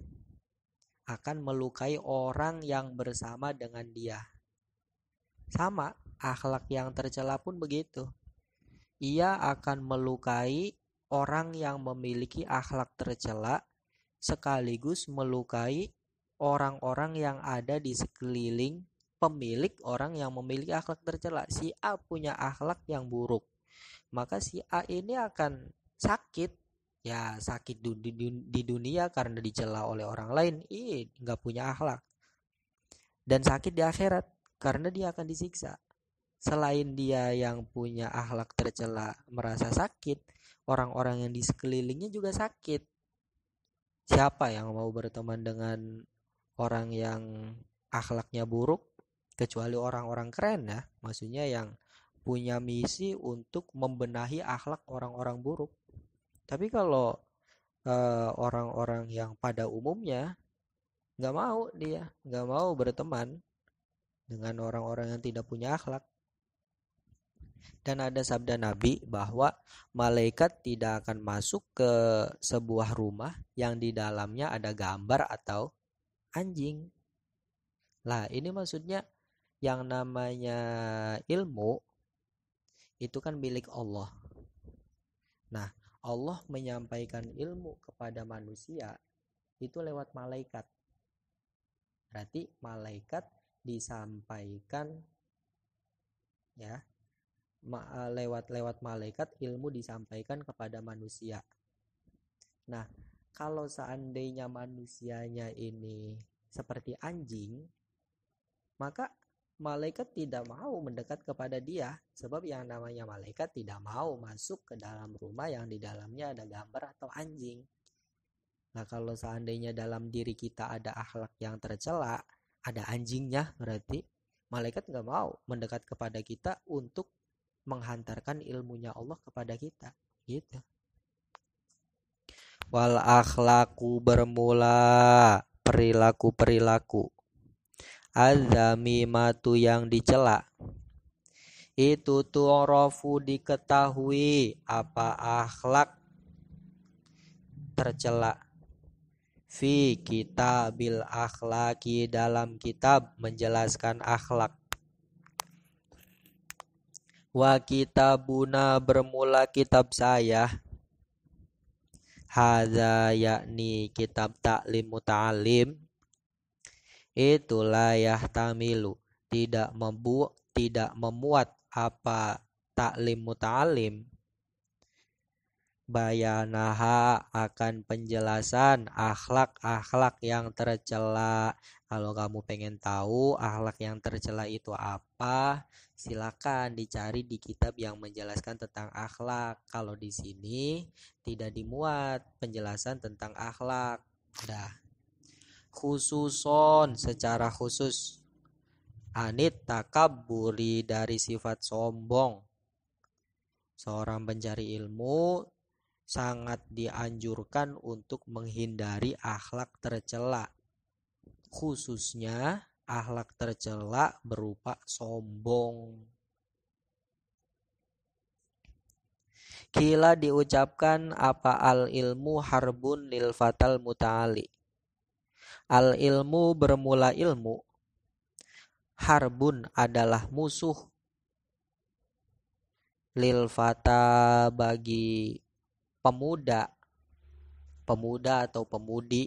[SPEAKER 1] Akan melukai orang yang bersama dengan dia. Sama, akhlak yang tercela pun begitu. Ia akan melukai orang yang memiliki akhlak tercela sekaligus melukai orang-orang yang ada di sekeliling pemilik orang yang memiliki akhlak tercela. Si A punya akhlak yang buruk. Maka si A ini akan sakit ya sakit di, di, di dunia karena dicela oleh orang lain ih nggak punya akhlak dan sakit di akhirat karena dia akan disiksa selain dia yang punya akhlak tercela merasa sakit orang-orang yang di sekelilingnya juga sakit siapa yang mau berteman dengan orang yang akhlaknya buruk kecuali orang-orang keren ya maksudnya yang punya misi untuk membenahi akhlak orang-orang buruk tapi kalau orang orang-orang yang pada umumnya nggak mau dia, nggak mau berteman dengan orang-orang yang tidak punya akhlak. Dan ada sabda Nabi bahwa malaikat tidak akan masuk ke sebuah rumah yang di dalamnya ada gambar atau anjing. Lah, ini maksudnya yang namanya ilmu itu kan milik Allah. Nah, Allah menyampaikan ilmu kepada manusia itu lewat malaikat. Berarti malaikat disampaikan ya lewat-lewat malaikat ilmu disampaikan kepada manusia. Nah, kalau seandainya manusianya ini seperti anjing, maka malaikat tidak mau mendekat kepada dia sebab yang namanya malaikat tidak mau masuk ke dalam rumah yang di dalamnya ada gambar atau anjing. Nah, kalau seandainya dalam diri kita ada akhlak yang tercela, ada anjingnya berarti malaikat nggak mau mendekat kepada kita untuk menghantarkan ilmunya Allah kepada kita. Gitu. Wal akhlaku bermula perilaku-perilaku matu yang dicela itu tu'rafu diketahui apa akhlak tercela fi kitabil akhlaki dalam kitab menjelaskan akhlak wa kitabuna bermula kitab saya hadza yakni kitab taklim muta'alim itu layah tamilu tidak membu tidak memuat apa taklim mutalim bayanaha akan penjelasan akhlak-akhlak yang tercela. Kalau kamu pengen tahu akhlak yang tercela itu apa, silakan dicari di kitab yang menjelaskan tentang akhlak. Kalau di sini tidak dimuat penjelasan tentang akhlak. Dah khususon secara khusus anit takaburi dari sifat sombong seorang pencari ilmu sangat dianjurkan untuk menghindari akhlak tercela khususnya akhlak tercela berupa sombong Kila diucapkan apa al ilmu harbun lil fatal muta'ali Al ilmu bermula ilmu. Harbun adalah musuh. Lil fata bagi pemuda. Pemuda atau pemudi.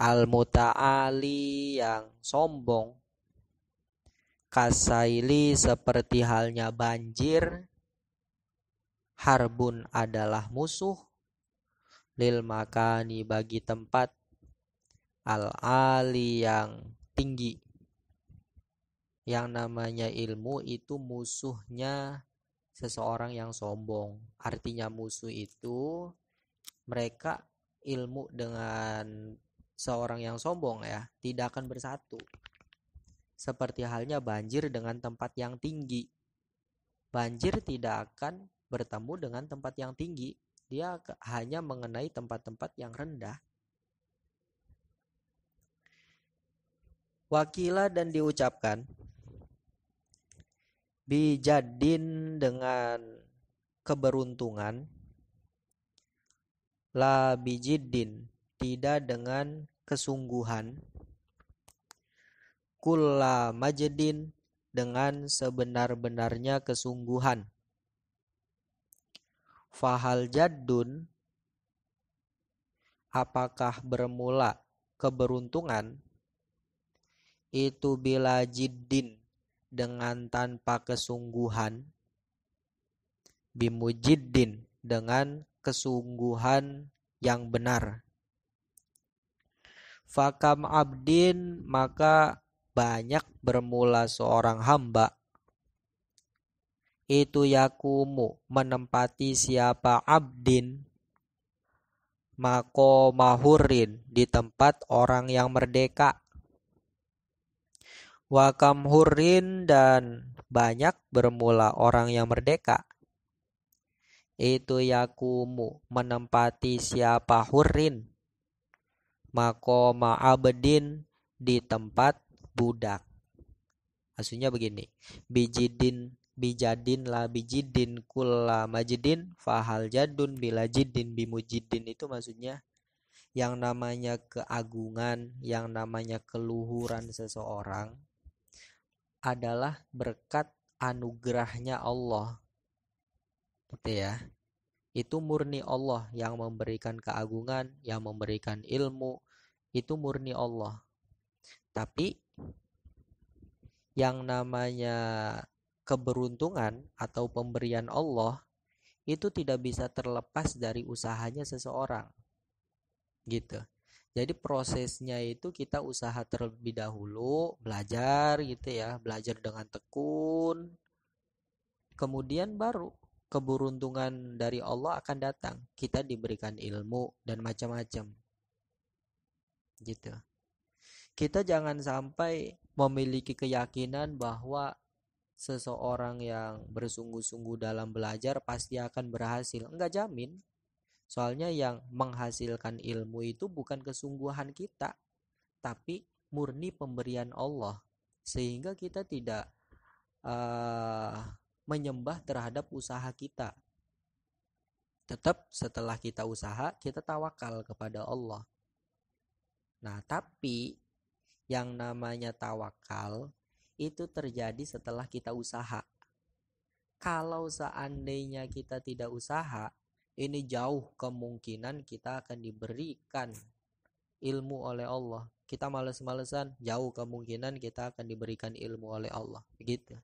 [SPEAKER 1] Al muta'ali yang sombong. Kasaili seperti halnya banjir. Harbun adalah musuh. Lil makani bagi tempat al-ali yang tinggi. Yang namanya ilmu itu musuhnya seseorang yang sombong. Artinya musuh itu mereka ilmu dengan seorang yang sombong ya, tidak akan bersatu. Seperti halnya banjir dengan tempat yang tinggi. Banjir tidak akan bertemu dengan tempat yang tinggi, dia hanya mengenai tempat-tempat yang rendah wakila dan diucapkan bijadin dengan keberuntungan la bijidin tidak dengan kesungguhan kulla majedin dengan sebenar-benarnya kesungguhan fahal jaddun apakah bermula keberuntungan itu bila jiddin dengan tanpa kesungguhan bimujiddin dengan kesungguhan yang benar fakam abdin maka banyak bermula seorang hamba itu yakumu menempati siapa abdin mako mahurin di tempat orang yang merdeka Wakam Hurin dan banyak bermula orang yang merdeka. Itu yakumu menempati siapa Hurin? Makoma abedin di tempat budak. Maksudnya begini. Bijidin bijadin la bijidin kula majidin fahal jadun bila jidin bimujidin itu maksudnya yang namanya keagungan, yang namanya keluhuran seseorang adalah berkat anugerahnya Allah. Gitu ya. Itu murni Allah yang memberikan keagungan, yang memberikan ilmu, itu murni Allah. Tapi yang namanya keberuntungan atau pemberian Allah itu tidak bisa terlepas dari usahanya seseorang. Gitu. Jadi prosesnya itu kita usaha terlebih dahulu, belajar gitu ya, belajar dengan tekun. Kemudian baru keberuntungan dari Allah akan datang. Kita diberikan ilmu dan macam-macam. Gitu. Kita jangan sampai memiliki keyakinan bahwa seseorang yang bersungguh-sungguh dalam belajar pasti akan berhasil. Enggak jamin. Soalnya yang menghasilkan ilmu itu bukan kesungguhan kita, tapi murni pemberian Allah, sehingga kita tidak uh, menyembah terhadap usaha kita. Tetap setelah kita usaha, kita tawakal kepada Allah. Nah, tapi yang namanya tawakal itu terjadi setelah kita usaha. Kalau seandainya kita tidak usaha, ini jauh kemungkinan kita akan diberikan ilmu oleh Allah. Kita males-malesan, jauh kemungkinan kita akan diberikan ilmu oleh Allah. Begitu.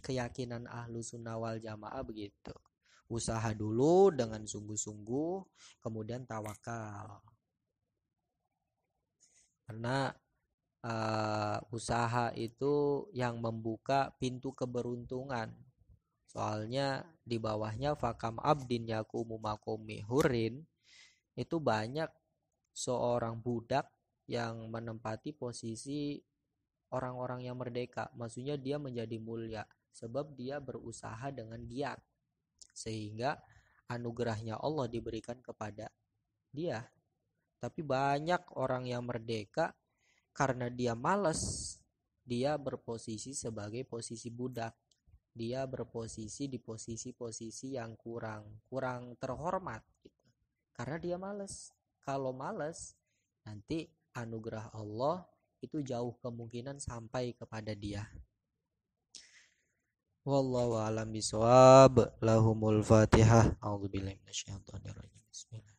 [SPEAKER 1] Keyakinan ahlu sunnah wal jamaah begitu. Usaha dulu dengan sungguh-sungguh, kemudian tawakal. Karena uh, usaha itu yang membuka pintu keberuntungan Soalnya di bawahnya fakam abdin yakumu makomi hurin itu banyak seorang budak yang menempati posisi orang-orang yang merdeka. Maksudnya dia menjadi mulia sebab dia berusaha dengan giat. Sehingga anugerahnya Allah diberikan kepada dia. Tapi banyak orang yang merdeka karena dia malas, dia berposisi sebagai posisi budak dia berposisi di posisi-posisi yang kurang kurang terhormat gitu. karena dia males kalau males nanti anugerah Allah itu jauh kemungkinan sampai kepada dia wallahu alam bisawab lahumul fatihah a'udzubillahi minasyaitonirrajim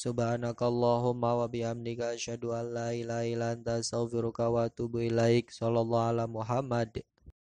[SPEAKER 1] Subhanakallahumma wa bihamdika asyhadu an la ilaha illa anta astaghfiruka wa atubu ilaik. Shallallahu ala Muhammad.